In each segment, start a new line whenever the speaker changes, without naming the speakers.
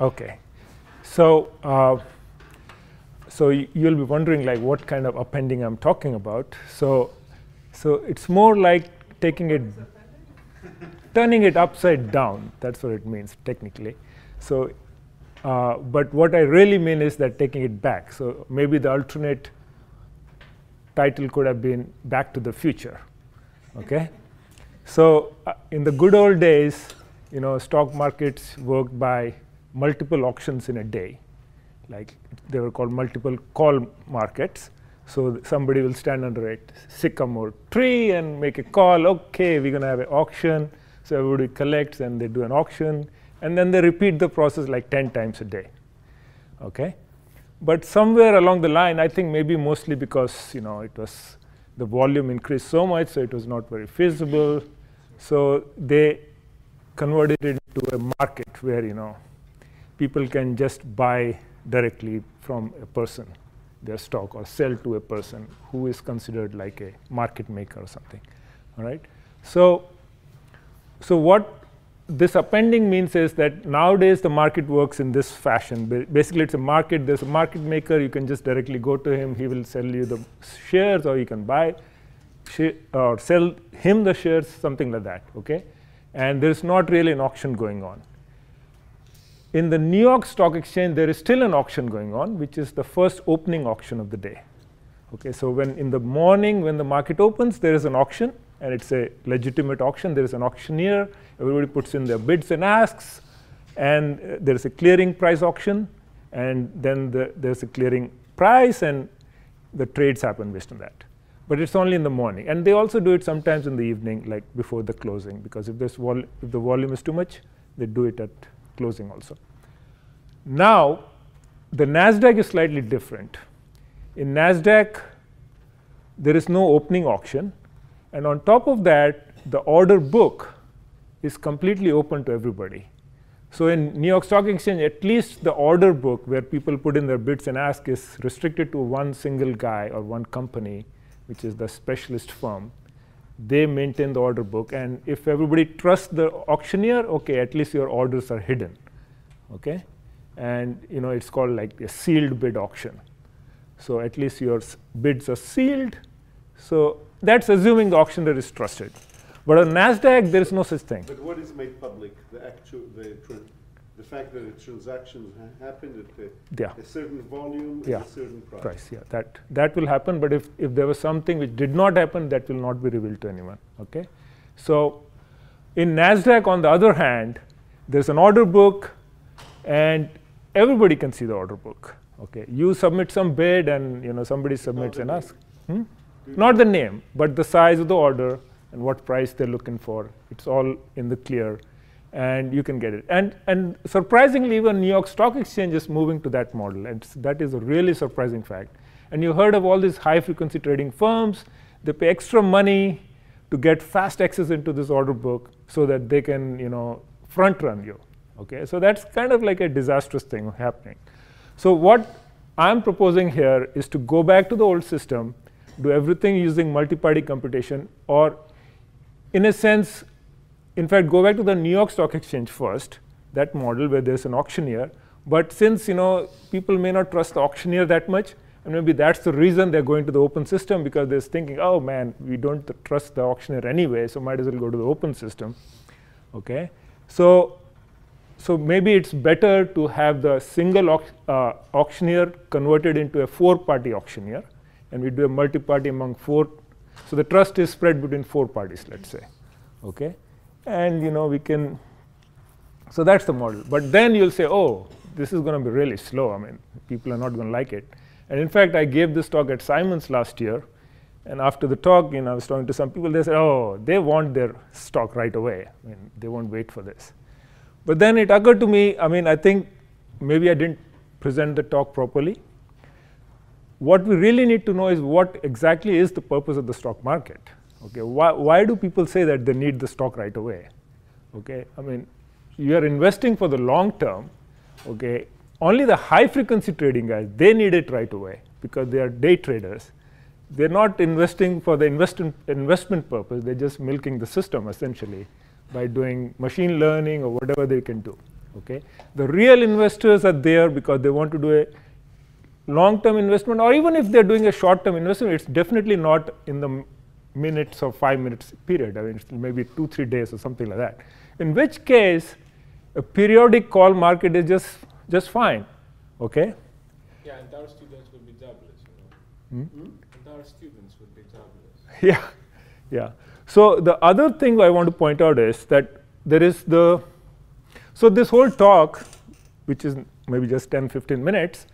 Okay. So, uh, so you'll be wondering like what kind of appending I'm talking about. So, so it's more like taking it, turning it upside down. That's what it means technically. So, uh, but what I really mean is that taking it back. So maybe the alternate title could have been Back to the Future. Okay. so uh, in the good old days, you know, stock markets worked by multiple auctions in a day. Like they were called multiple call markets. So somebody will stand under a sycamore tree and make a call, okay, we're going to have an auction. So everybody collects and they do an auction. And then they repeat the process like 10 times a day. Okay? But somewhere along the line, I think maybe mostly because, you know, it was the volume increased so much, so it was not very feasible. So they converted it to a market where, you know, people can just buy directly from a person their stock or sell to a person who is considered like a market maker or something all right so so what this appending means is that nowadays the market works in this fashion basically it's a market there's a market maker you can just directly go to him he will sell you the shares or you can buy or sell him the shares something like that okay and there's not really an auction going on in the New York Stock Exchange, there is still an auction going on, which is the first opening auction of the day. Okay, so when in the morning, when the market opens, there is an auction, and it's a legitimate auction. There is an auctioneer. Everybody puts in their bids and asks, and uh, there is a clearing price auction, and then the, there's a clearing price, and the trades happen based on that. But it's only in the morning, and they also do it sometimes in the evening, like before the closing, because if, vol if the volume is too much, they do it at closing also. Now, the NASDAQ is slightly different. In NASDAQ, there is no opening auction. And on top of that, the order book is completely open to everybody. So in New York Stock Exchange, at least the order book where people put in their bids and ask is restricted to one single guy or one company, which is the specialist firm they maintain the order book and if everybody trusts the auctioneer okay at least your orders are hidden okay and you know it's called like a sealed bid auction so at least your bids are sealed so that's assuming the auctioneer is trusted but on nasdaq there is no such thing but what is made public the actual the the fact that a transaction ha happened at a, yeah. a certain volume yeah. at a certain price. price. Yeah, that that will happen. But if if there was something which did not happen, that will not be revealed to anyone. Okay, so in Nasdaq, on the other hand, there's an order book, and everybody can see the order book. Okay, you submit some bid, and you know somebody submits and asks. Hmm? Not the name, but the size of the order and what price they're looking for. It's all in the clear and you can get it. And, and surprisingly, even New York Stock Exchange is moving to that model, and that is a really surprising fact. And you heard of all these high frequency trading firms, they pay extra money to get fast access into this order book so that they can, you know, front run you. Okay, so that's kind of like a disastrous thing happening. So what I'm proposing here is to go back to the old system, do everything using multi-party computation, or in a sense, in fact, go back to the New York Stock Exchange first, that model where there's an auctioneer. But since you know people may not trust the auctioneer that much, and maybe that's the reason they're going to the open system because they're thinking, oh man, we don't trust the auctioneer anyway, so might as well go to the open system. Okay, so so maybe it's better to have the single uh, auctioneer converted into a four-party auctioneer, and we do a multi-party among four. So the trust is spread between four parties, let's say. Okay, and you know we can so that's the model but then you'll say oh this is going to be really slow i mean people are not going to like it and in fact i gave this talk at simons last year and after the talk you know i was talking to some people they said oh they want their stock right away i mean they won't wait for this but then it occurred to me i mean i think maybe i didn't present the talk properly what we really need to know is what exactly is the purpose of the stock market Okay, why, why do people say that they need the stock right away? Okay, I mean, you are investing for the long term. Okay, only the high frequency trading guys, they need it right away because they are day traders. They're not investing for the invest investment purpose, they're just milking the system essentially by doing machine learning or whatever they can do. Okay, the real investors are there because they want to do a long term investment or even if they're doing a short term investment, it's definitely not in the minutes or five minutes period. I mean, maybe two, three days or something like that. In which case, a periodic call market is just, just fine, okay? Yeah, and our students would be doubles. You know? hmm? And our students would be doubles. Yeah, yeah. So the other thing I want to point out is that there is the, so this whole talk, which is maybe just 10, 15 minutes,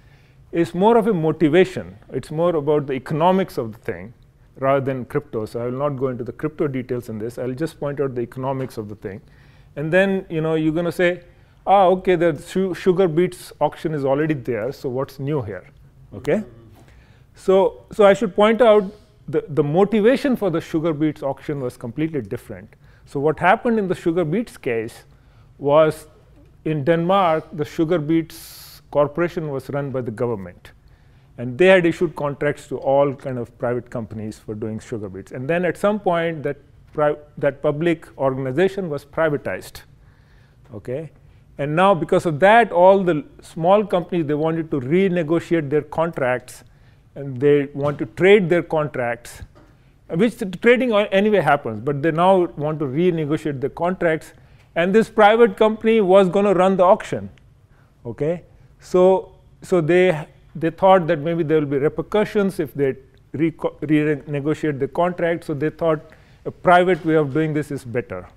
is more of a motivation. It's more about the economics of the thing rather than crypto. So I will not go into the crypto details in this. I'll just point out the economics of the thing. And then, you know, you're going to say, ah, okay, the sugar beets auction is already there, so what's new here, okay? So, so I should point out the, the motivation for the sugar beets auction was completely different. So what happened in the sugar beets case was in Denmark, the sugar beets corporation was run by the government and they had issued contracts to all kind of private companies for doing sugar beets. And then at some point that, that public organization was privatized, okay? And now because of that, all the small companies, they wanted to renegotiate their contracts and they want to trade their contracts, which the trading anyway happens, but they now want to renegotiate the contracts. And this private company was going to run the auction, okay? So, so they they thought that maybe there will be repercussions if they renegotiate the contract. So they thought a private way of doing this is better.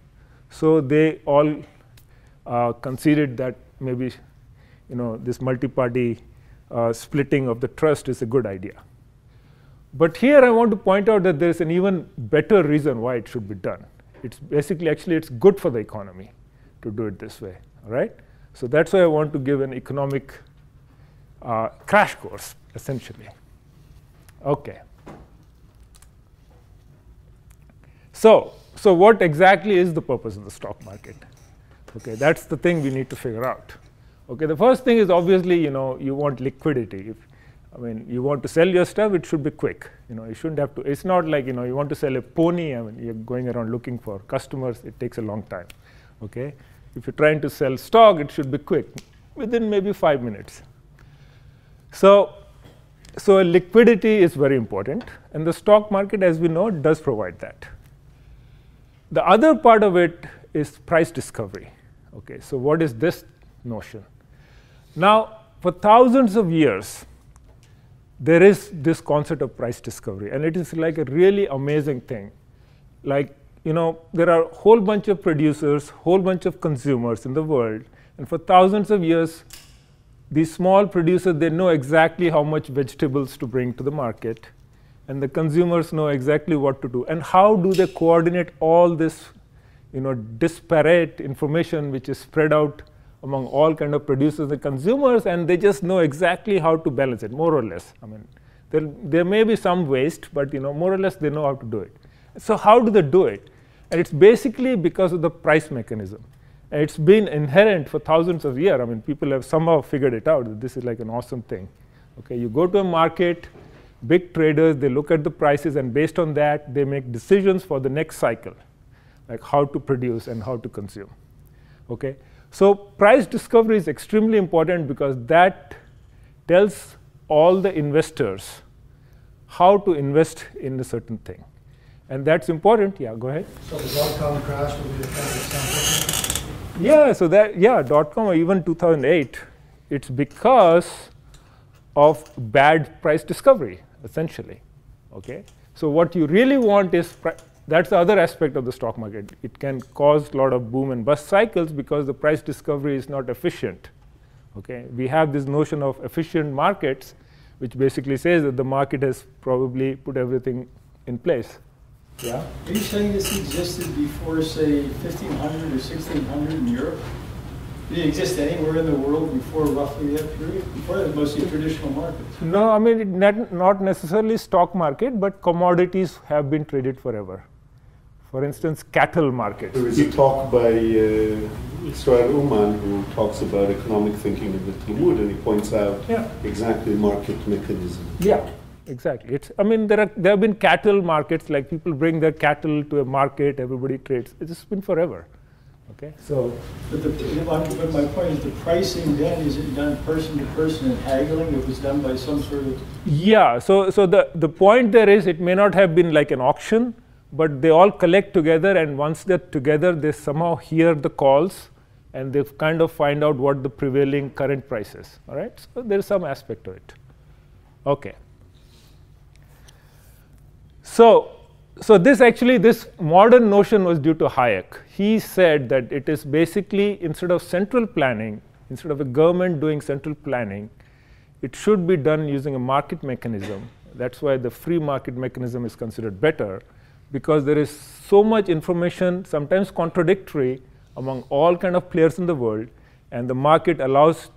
So they all uh, conceded that maybe you know this multi-party uh, splitting of the trust is a good idea. But here I want to point out that there is an even better reason why it should be done. It's basically actually it's good for the economy to do it this way, right? So that's why I want to give an economic uh, crash course, essentially. Okay. So, so what exactly is the purpose of the stock market? Okay, that's the thing we need to figure out. Okay, the first thing is obviously, you know, you want liquidity. If, I mean, you want to sell your stuff, it should be quick. You know, you shouldn't have to, it's not like, you know, you want to sell a pony, I mean, you're going around looking for customers, it takes a long time, okay? If you're trying to sell stock, it should be quick, within maybe five minutes, so, so liquidity is very important and the stock market as we know does provide that. The other part of it is price discovery. Okay, so what is this notion? Now for thousands of years there is this concept of price discovery and it is like a really amazing thing. Like you know there are whole bunch of producers, whole bunch of consumers in the world and for thousands of years these small producers, they know exactly how much vegetables to bring to the market. And the consumers know exactly what to do. And how do they coordinate all this you know, disparate information which is spread out among all kind of producers and consumers, and they just know exactly how to balance it, more or less. I mean, there, there may be some waste, but you know, more or less they know how to do it. So how do they do it? And it's basically because of the price mechanism. It's been inherent for thousands of years. I mean, people have somehow figured it out. This is like an awesome thing. Okay, you go to a market, big traders, they look at the prices, and based on that, they make decisions for the next cycle, like how to produce and how to consume. Okay, so price discovery is extremely important because that tells all the investors how to invest in a certain thing. And that's important. Yeah, go ahead. So the dot com crash would be a kind of example. Yeah, so that, yeah, dot com or even 2008, it's because of bad price discovery, essentially. Okay, So what you really want is, that's the other aspect of the stock market. It can cause a lot of boom and bust cycles because the price discovery is not efficient. Okay, We have this notion of efficient markets, which basically says that the market has probably put everything in place. Yeah. Are you saying this existed before, say, 1500 or 1600 in Europe? Did it exist anywhere in the world before roughly that period? Before mostly traditional markets. No, I mean, not, not necessarily stock market, but commodities have been traded forever. For instance, cattle markets. There is a talk by uh, Israel Uman who talks about economic thinking in the Talmud, and he points out yeah. exactly market mechanism. Yeah. Exactly. It's, I mean, there, are, there have been cattle markets, like people bring their cattle to a market, everybody trades. It's been forever. Okay. So, but, the, but my point is the pricing then is it done person to person and haggling? It was done by some sort of yeah. So, so the the point there is it may not have been like an auction, but they all collect together, and once they're together, they somehow hear the calls, and they kind of find out what the prevailing current price is. All right. So there's some aspect to it. Okay. So, so this actually, this modern notion was due to Hayek. He said that it is basically instead of central planning, instead of a government doing central planning, it should be done using a market mechanism. That's why the free market mechanism is considered better because there is so much information, sometimes contradictory, among all kind of players in the world, and the market allows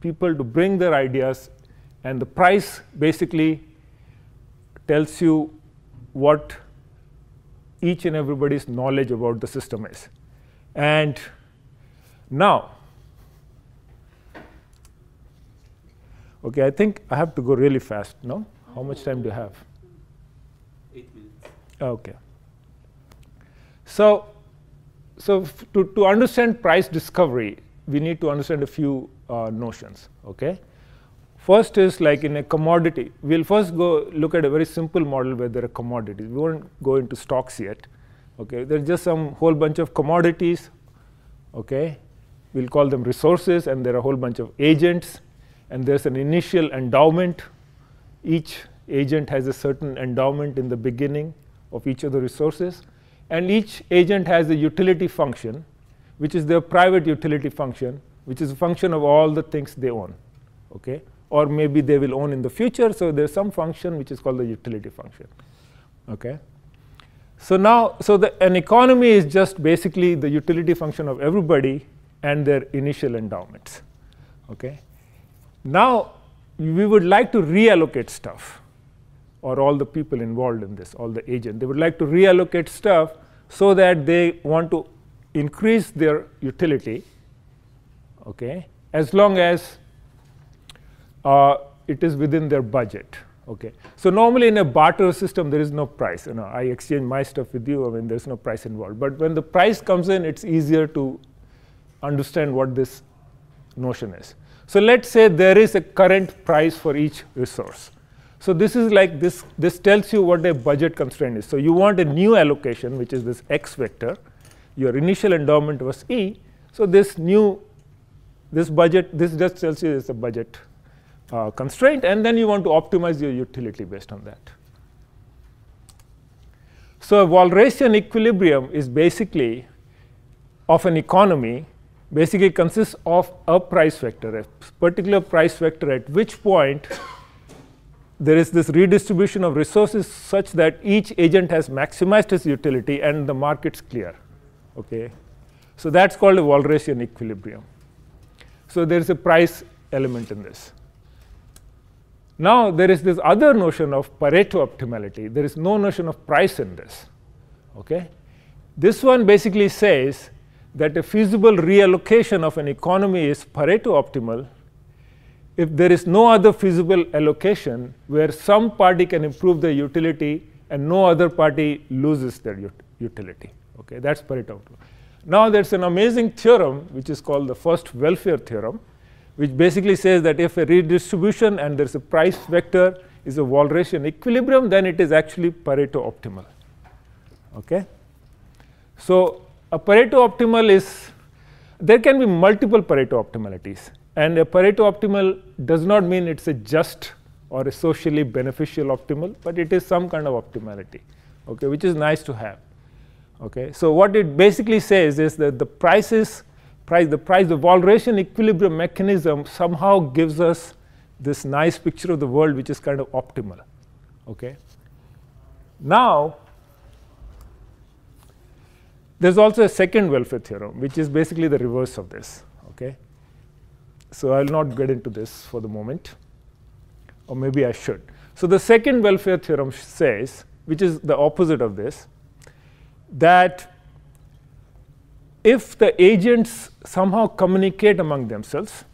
people to bring their ideas, and the price basically tells you what each and everybody's knowledge about the system is. And now, okay, I think I have to go really fast, no? How much time do you have? Eight minutes. Okay. So, so to, to understand price discovery, we need to understand a few uh, notions, okay? First is like in a commodity, we'll first go look at a very simple model where there are commodities. We won't go into stocks yet. Okay, there's just some whole bunch of commodities. Okay, we'll call them resources, and there are a whole bunch of agents, and there's an initial endowment. Each agent has a certain endowment in the beginning of each of the resources, and each agent has a utility function, which is their private utility function, which is a function of all the things they own. Okay or maybe they will own in the future. So there's some function which is called the utility function. Okay. So now, so the, an economy is just basically the utility function of everybody and their initial endowments. Okay. Now, we would like to reallocate stuff or all the people involved in this, all the agents. They would like to reallocate stuff so that they want to increase their utility, okay, as long as uh, it is within their budget. Okay. So normally in a barter system, there is no price. You know, I exchange my stuff with you. I mean, there's no price involved. But when the price comes in, it's easier to understand what this notion is. So let's say there is a current price for each resource. So this is like this, this tells you what a budget constraint is. So you want a new allocation, which is this x vector. Your initial endowment was E. So this new, this budget, this just tells you it's a budget uh, constraint and then you want to optimize your utility based on that. So a Walrasian equilibrium is basically of an economy basically consists of a price vector, a particular price vector at which point there is this redistribution of resources such that each agent has maximized its utility and the market's clear. Okay? So that's called a Walrasian equilibrium. So there's a price element in this. Now there is this other notion of Pareto optimality. There is no notion of price in this. Okay? This one basically says that a feasible reallocation of an economy is Pareto optimal if there is no other feasible allocation where some party can improve their utility and no other party loses their ut utility. Okay, that's Pareto optimal. Now there's an amazing theorem which is called the first welfare theorem which basically says that if a redistribution and there's a price vector is a Walrasian equilibrium, then it is actually Pareto optimal. Okay? So, a Pareto optimal is, there can be multiple Pareto optimalities and a Pareto optimal does not mean it's a just or a socially beneficial optimal, but it is some kind of optimality, okay, which is nice to have. Okay. So, what it basically says is that the prices price, the price, the valuation, equilibrium mechanism somehow gives us this nice picture of the world which is kind of optimal. Okay. Now, there's also a second welfare theorem, which is basically the reverse of this. Okay. So I'll not get into this for the moment, or maybe I should. So the second welfare theorem says, which is the opposite of this, that if the agents somehow communicate among themselves,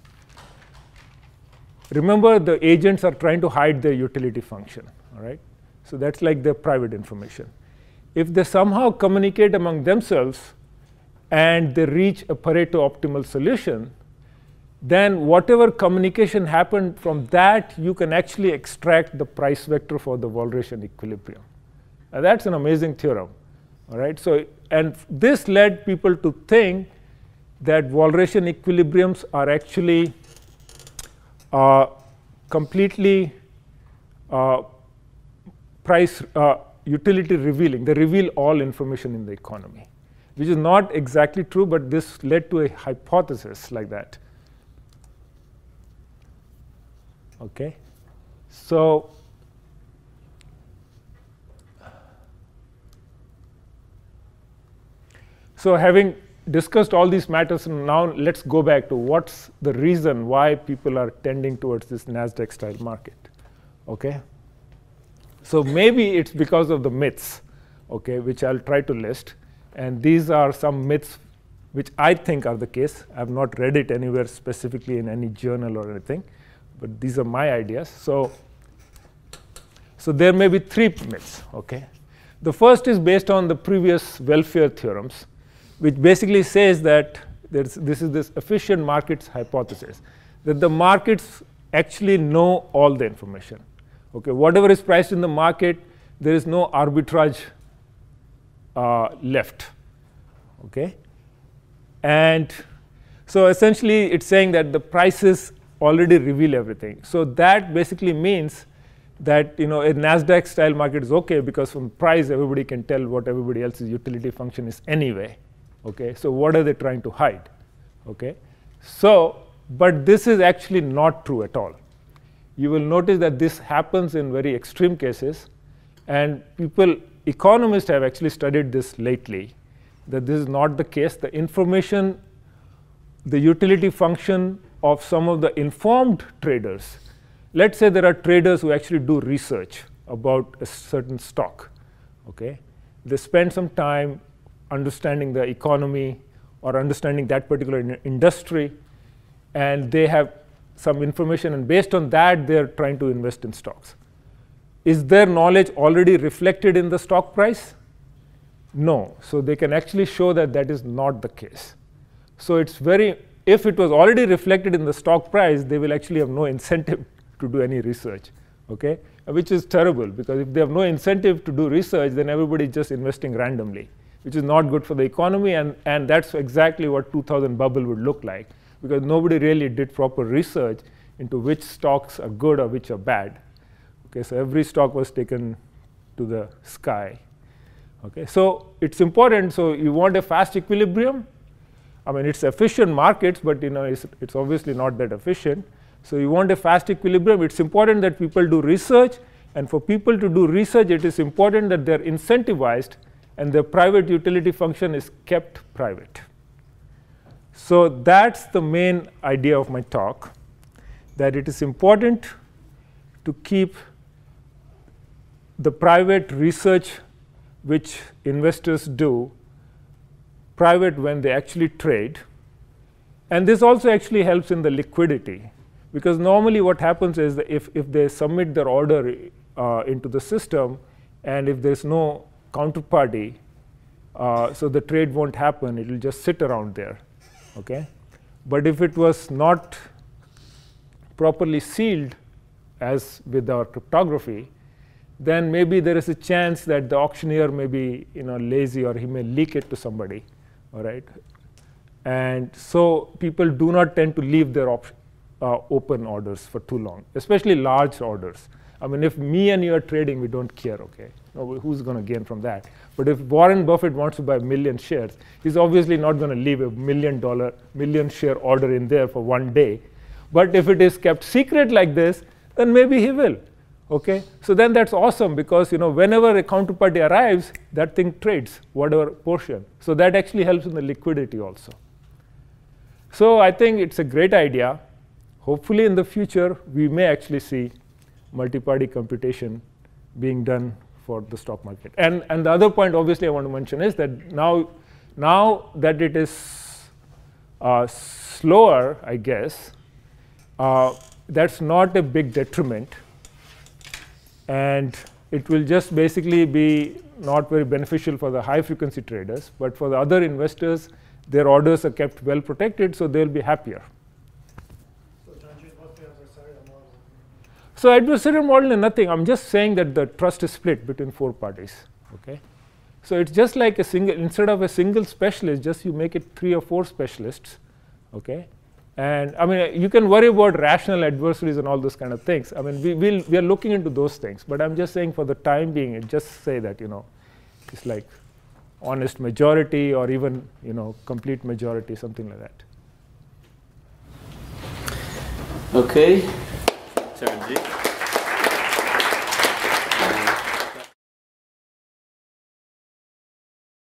remember the agents are trying to hide their utility function, all right? So that's like their private information. If they somehow communicate among themselves and they reach a Pareto optimal solution, then whatever communication happened from that, you can actually extract the price vector for the Walrasian equilibrium. Now that's an amazing theorem, all right? So and this led people to think that Walrasian equilibriums are actually uh, completely uh, price uh, utility revealing. They reveal all information in the economy, which is not exactly true, but this led to a hypothesis like that. Okay, so So having discussed all these matters, now let's go back to what's the reason why people are tending towards this NASDAQ style market, okay? So maybe it's because of the myths, okay, which I'll try to list. And these are some myths which I think are the case. I've not read it anywhere specifically in any journal or anything, but these are my ideas. So, so there may be three myths, okay? The first is based on the previous welfare theorems which basically says that this is this efficient markets hypothesis, that the markets actually know all the information. Okay, whatever is priced in the market, there is no arbitrage uh, left. Okay, and so essentially it's saying that the prices already reveal everything. So that basically means that you know a Nasdaq style market is okay because from price everybody can tell what everybody else's utility function is anyway. Okay, so what are they trying to hide? Okay, so but this is actually not true at all. You will notice that this happens in very extreme cases, and people, economists have actually studied this lately, that this is not the case. The information, the utility function of some of the informed traders. Let's say there are traders who actually do research about a certain stock. Okay, they spend some time understanding the economy or understanding that particular in industry, and they have some information, and based on that, they're trying to invest in stocks. Is their knowledge already reflected in the stock price? No. So they can actually show that that is not the case. So it's very, if it was already reflected in the stock price, they will actually have no incentive to do any research, okay? Which is terrible because if they have no incentive to do research, then everybody is just investing randomly which is not good for the economy. And, and that's exactly what 2000 bubble would look like because nobody really did proper research into which stocks are good or which are bad. Okay, so every stock was taken to the sky. Okay, so it's important. So you want a fast equilibrium. I mean, it's efficient markets, but you know, it's, it's obviously not that efficient. So you want a fast equilibrium. It's important that people do research. And for people to do research, it is important that they're incentivized and the private utility function is kept private. So that's the main idea of my talk, that it is important to keep the private research which investors do private when they actually trade. And this also actually helps in the liquidity, because normally what happens is that if, if they submit their order uh, into the system, and if there's no counterparty, uh, so the trade won't happen. It will just sit around there. Okay? But if it was not properly sealed, as with our cryptography, then maybe there is a chance that the auctioneer may be you know, lazy or he may leak it to somebody. All right? And so people do not tend to leave their uh, open orders for too long, especially large orders. I mean, if me and you are trading, we don't care, okay? No, who's going to gain from that? But if Warren Buffett wants to buy a million shares, he's obviously not going to leave a million dollar, million share order in there for one day. But if it is kept secret like this, then maybe he will. Okay? So then that's awesome because you know whenever a counterparty arrives, that thing trades whatever portion. So that actually helps in the liquidity also. So I think it's a great idea. Hopefully in the future we may actually see multi-party computation being done for the stock market. And, and the other point obviously I want to mention is that now, now that it is uh, slower, I guess, uh, that's not a big detriment. And it will just basically be not very beneficial for the high frequency traders, but for the other investors, their orders are kept well protected, so they'll be happier. So adversarial model is nothing. I'm just saying that the trust is split between four parties. Okay. So it's just like a single, instead of a single specialist, just you make it three or four specialists. Okay. And I mean, you can worry about rational adversaries and all those kind of things. I mean, we will we are looking into those things, but I'm just saying for the time being, just say that you know, it's like honest majority or even you know complete majority, something like that. Okay. Sharon